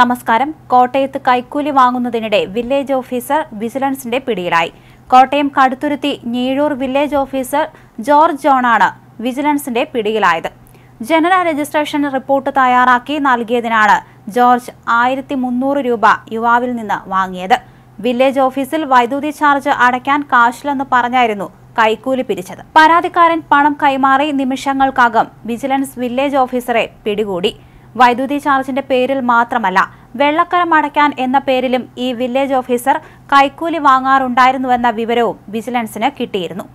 നമസ്കാരം കോട്ടയത്ത് കൈക്കൂലി വാങ്ങുന്നതിനിടെ വില്ലേജ് ഓഫീസർ വിജിലൻസിന്റെ പിടിയിലായി കോട്ടയം കടുത്തുരുത്തി ഞീഴൂർ വില്ലേജ് ഓഫീസർ ജോർജ് ജോണാണ് വിജിലൻസിന്റെ പിടിയിലായത് ജനന രജിസ്ട്രേഷൻ റിപ്പോർട്ട് തയ്യാറാക്കി നൽകിയതിനാണ് ജോർജ് ആയിരത്തി മുന്നൂറ് രൂപ യുവാവിൽ നിന്ന് വാങ്ങിയത് വില്ലേജ് ഓഫീസിൽ വൈദ്യുതി ചാർജ് അടയ്ക്കാൻ കാശില്ലെന്ന് പറഞ്ഞായിരുന്നു കൈക്കൂലി പിരിച്ചത് പരാതിക്കാരൻ പണം കൈമാറി നിമിഷങ്ങൾക്കകം വിജിലൻസ് വില്ലേജ് ഓഫീസറെ പിടികൂടി വൈദ്യുതി ചാർജിന്റെ പേരിൽ മാത്രമല്ല വെള്ളക്കരം അടയ്ക്കാൻ എന്ന പേരിലും ഈ വില്ലേജ് ഓഫീസർ കൈക്കൂലി വാങ്ങാറുണ്ടായിരുന്നുവെന്ന വിവരവും വിജിലൻസിന് കിട്ടിയിരുന്നു